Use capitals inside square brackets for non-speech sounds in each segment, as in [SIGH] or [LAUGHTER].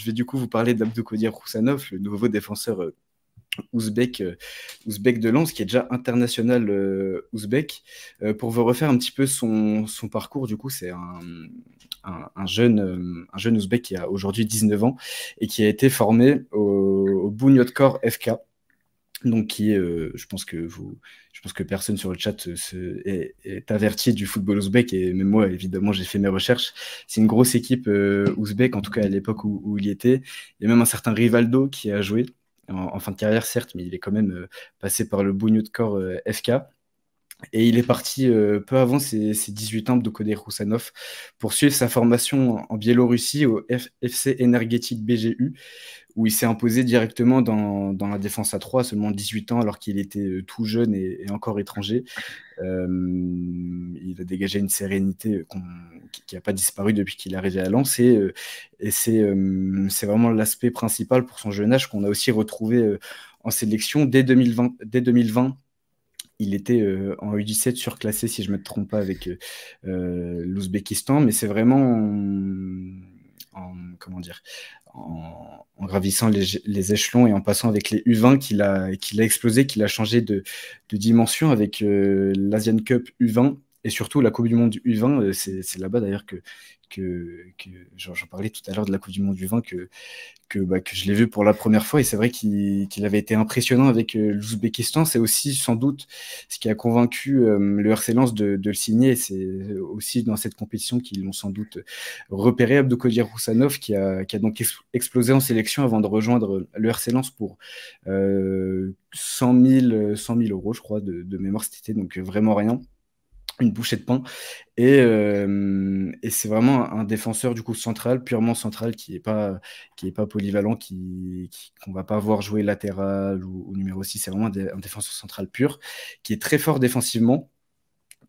Je vais du coup vous parler d'Abdoukodir Roussanov, le nouveau défenseur euh, ouzbek, euh, ouzbek de Lens, qui est déjà international euh, ouzbek. pour vous refaire un petit peu son, parcours, du coup, c'est un, jeune, un jeune ouzbek qui a aujourd'hui 19 ans et qui a été formé au, au FK donc qui euh, je pense que vous, je pense que personne sur le chat euh, est, averti du football ouzbek et même moi évidemment j'ai fait mes recherches. C'est une grosse équipe euh, ouzbek en tout cas à l'époque où, il y était. Il y a même un certain Rivaldo qui a joué en, fin de carrière certes, mais il est quand même passé par le bougnou de corps FK. Et il est parti euh, peu avant ses, 18 ans, de Roussanov, pour suivre sa formation en Biélorussie au FC Energetic BGU, où il s'est imposé directement dans, la défense à 3 seulement 18 ans, alors qu'il était euh, tout jeune et, encore étranger. Euh, il a dégagé une sérénité qui n'a pas disparu depuis qu'il est arrivé à Lens. Et, c'est vraiment l'aspect principal pour son jeune âge qu'on a aussi retrouvé en sélection Dès 2020 il était euh, en U17 surclassé, si je ne me trompe pas, avec euh, euh, l'Ouzbékistan. Mais c'est vraiment en, comment dire, en, gravissant les, échelons et en passant avec les U20 qu'il a, qu'il a explosé, qu'il a changé de, de dimension avec l'Asian Cup U20 et surtout la Coupe du Monde U20, euh, c'est là-bas d'ailleurs que, que, j'en parlais tout à l'heure de la Coupe du Monde U20, que, que, bah, que je l'ai vu pour la première fois, et c'est vrai qu'il avait été impressionnant avec euh, l'Ouzbékistan, c'est aussi sans doute ce qui a convaincu euh, le RC Lens de, le signer, c'est aussi dans cette compétition qu'ils l'ont sans doute repéré, Abdoukodir Roussanov, qui a, donc explosé en sélection avant de rejoindre le RC Lens pour... Euh, 100 000, euros, je crois, de, de mémoire, été donc vraiment rien une bouchée de pain. Euh, et, c'est vraiment un défenseur du coup central, purement central, qui n'est pas, qui est pas polyvalent, qui qu'on va pas voir jouer latéral ou, au numéro 6. C'est vraiment un, défenseur central pur, qui est très fort défensivement,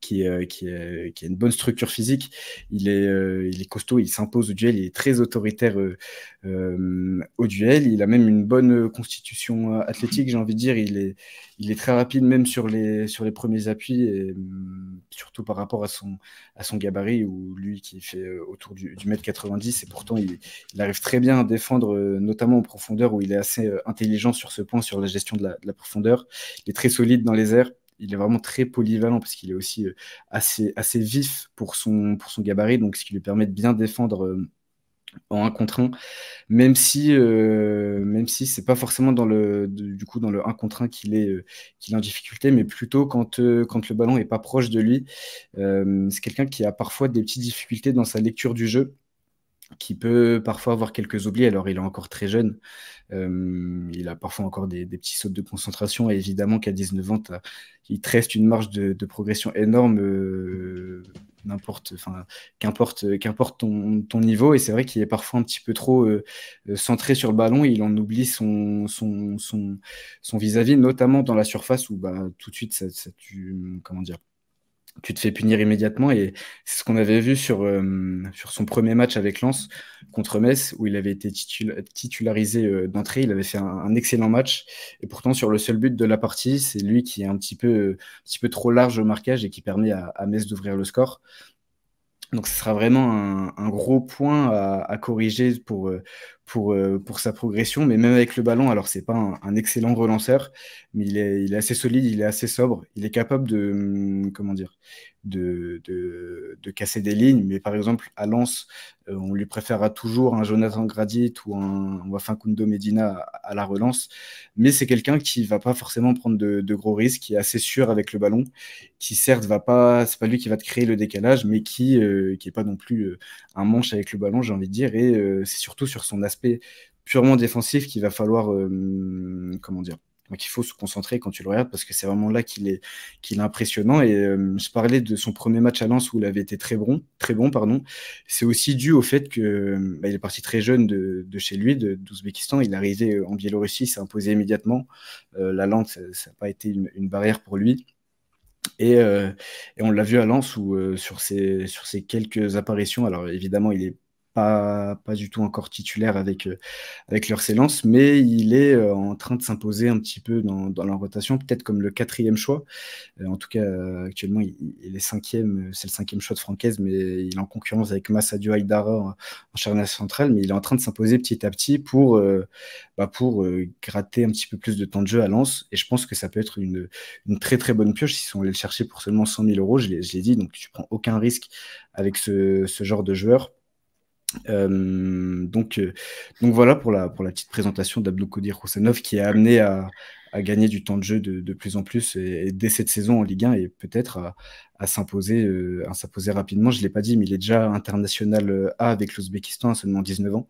qui, euh, qui, euh, qui, a une bonne structure physique. Il est, euh, il est costaud, il s'impose au duel, il est très autoritaire au duel. Il a même une bonne constitution athlétique, j'ai envie de dire. Il est, il est très rapide, même sur les, sur les premiers appuis, et, mm, surtout par rapport à son, à son gabarit, où lui qui fait autour du, du mètre 90, et pourtant il, il, arrive très bien à défendre, notamment en profondeur, où il est assez intelligent sur ce point, sur la gestion de la, de la profondeur. Il est très solide dans les airs il est vraiment très polyvalent parce qu'il est aussi euh, assez, assez vif pour son, pour son gabarit, donc ce qui lui permet de bien défendre euh, en 1 contre 1, même si, euh, même si c'est pas forcément dans le, du coup, dans le 1 contre 1 qu'il est, qu'il en difficulté, mais plutôt quand, quand le ballon est pas proche de lui. c'est quelqu'un qui a parfois des petites difficultés dans sa lecture du jeu qui peut parfois avoir quelques oublis. Alors, il est encore très jeune. Euh, il a parfois encore des, petits sauts de concentration. Et évidemment qu'à 19 ans, il te reste une marge de, progression énorme. Euh, n'importe, enfin, qu'importe, qu'importe ton, niveau. Et c'est vrai qu'il est parfois un petit peu trop euh, centré sur le ballon. il en oublie son, son, son, son vis-à-vis, notamment dans la surface où bah, tout de suite, ça, ça tu, comment dire, tu te fais punir immédiatement. Et c'est ce qu'on avait vu sur, euh, sur son premier match avec Lens contre Metz, où il avait été titularisé euh, d'entrée. Il avait fait un, excellent match. Et pourtant, sur le seul but de la partie, c'est lui qui est un petit peu, un petit peu trop large au marquage et qui permet à, Metz d'ouvrir le score. Donc, ce sera vraiment un, gros point à, à corriger pour, euh, euh, pour, sa progression. Mais même avec le ballon, alors c'est pas un, excellent relanceur, mais il est, assez solide, il est assez sobre, il est capable de hum, comment dire de, casser des lignes. Mais par exemple à Lens, euh, on lui préférera toujours un Jonathan Gradit ou un Wafakundo Medina à, la relance. Mais c'est quelqu'un qui va pas forcément prendre de, gros risques, qui est assez sûr avec le ballon, qui certes va pas, c'est pas lui qui va te créer le décalage, mais qui n'est euh, qui est pas non plus un manche avec le ballon, j'ai envie de dire. Et c'est surtout sur son aspect purement défensif qu'il va falloir, euh, comment dire, qu'il faut se concentrer quand tu le regardes parce que c'est vraiment là qu'il est, qu'il est impressionnant. Et euh, je parlais de son premier match à Lens où il avait été très bon, très bon pardon. C'est aussi dû au fait que bah, il est parti très jeune de, de chez lui, d'Ouzbékistan. Il est arrivé euh, en Biélorussie, s'est imposé immédiatement. la Lente ça n'a pas été une, barrière pour lui. Et, et on l'a vu à Lens où sur, ses, sur ses quelques apparitions, alors évidemment il est pas, pas du tout encore titulaire avec, euh, avec leur séance, mais il est euh, en train de s'imposer un petit peu dans, dans leur rotation, peut-être comme le quatrième choix. Euh, en tout cas, actuellement, il, est cinquième, c'est le cinquième choix de Francaise, mais il est en concurrence avec Massadio Aydara en, en charnière centrale, mais il est en train de s'imposer petit à petit pour, bah pour gratter un petit peu plus de temps de jeu à Lens. Et je pense que ça peut être une, une très très bonne pioche si on allait le chercher pour seulement 100 000 euros, je l'ai dit, donc tu prends aucun risque avec ce, ce genre de joueur euh, donc, euh, donc voilà pour la, pour la petite présentation d'Abdoukodir Khosanov qui est amené à, à, gagner du temps de jeu de, de plus en plus et, dès cette saison en Ligue 1 et peut-être à, à s'imposer euh, rapidement. Je ne l'ai pas dit, mais il est déjà international A avec l'Ouzbékistan à seulement 19 ans.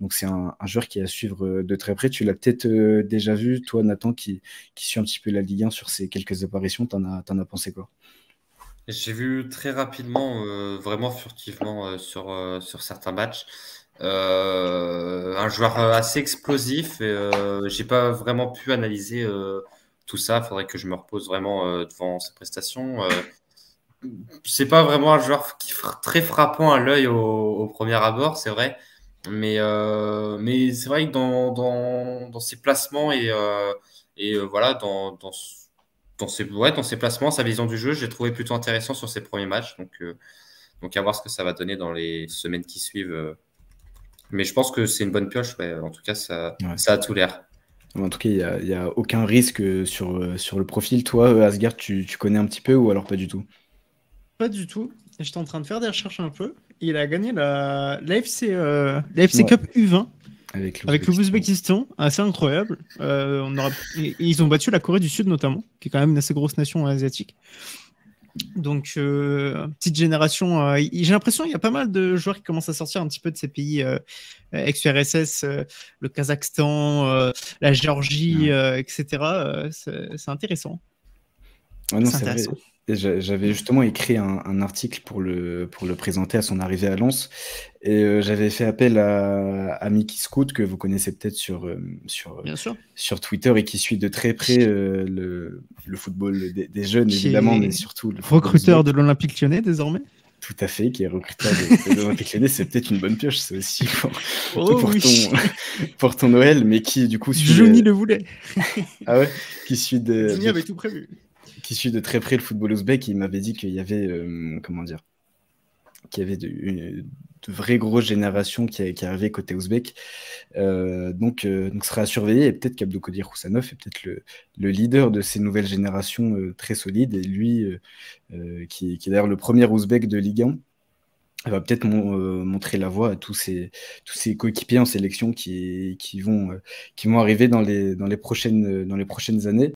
Donc c'est un, joueur qui est à suivre de très près. Tu l'as peut-être déjà vu, toi Nathan, qui, qui suit un petit peu la Ligue 1 sur ces quelques apparitions. T'en as, as pensé quoi j'ai vu très rapidement, euh, vraiment furtivement euh, sur, euh, sur certains matchs. un joueur assez explosif et j'ai pas vraiment pu analyser tout ça. Faudrait que je me repose vraiment devant ses prestations. c'est pas vraiment un joueur qui très frappant à l'œil au, au, premier abord, c'est vrai. Mais, mais c'est vrai que dans, dans, dans, ses placements et, et voilà, dans, dans dans ses, ouais, dans ses placements, sa vision du jeu, j'ai trouvé plutôt intéressant sur ses premiers matchs. Donc, euh, donc à voir ce que ça va donner dans les semaines qui suivent. Euh. Mais je pense que c'est une bonne pioche. En tout cas, ça, ça a tout l'air. En tout cas, il n'y a, a, aucun risque euh, sur, sur le profil. Toi, Asgard, tu, tu, connais un petit peu ou alors pas du tout Pas du tout. J'étais en train de faire des recherches un peu. Il a gagné la, la FC, la FC Cup U20. Avec le l'Ouzbékistan, assez incroyable. Euh, on Ils ont battu la Corée du Sud notamment, qui est quand même une assez grosse nation asiatique. Donc, euh, petite génération. Euh, j'ai l'impression qu'il y a pas mal de joueurs qui commencent à sortir un petit peu de ces pays ex-URSS, le Kazakhstan, la Géorgie, etc. C'est, intéressant. Ah c'est, intéressant. J'avais justement écrit un, article pour le, pour le présenter à son arrivée à Lens et euh, j'avais fait appel à, Mickey Scout que vous connaissez peut-être sur, euh, sur, euh, sur Twitter et qui suit de très près le, le, football des, jeunes évidemment mais surtout le recruteur de l'Olympique Lyonnais désormais tout à fait, qui est recruteur de, l'Olympique Lyonnais, c'est peut-être une bonne pioche, c'est aussi pour, oh ton, [LAUGHS] pour, ton, Noël, mais qui du coup Johnny le voulait. ah ouais, qui suit Johnny avait tout prévu qui suit de très près le football ouzbek, il m'avait dit qu'il y avait, euh, comment dire, qu'il y avait de, vraies grosses générations qui, qui arrivaient côté ouzbek. Euh, donc, euh, sera à surveiller. Et peut-être qu'Abdoukodir Roussanoff est peut-être le, leader de ces nouvelles générations très solides. Et lui, qui, est d'ailleurs le premier ouzbek de Ligue 1, va peut-être montrer la voie à tous ces, tous ces coéquipiers en sélection qui, qui, vont, qui vont arriver dans les, dans les, prochaines, dans les prochaines années.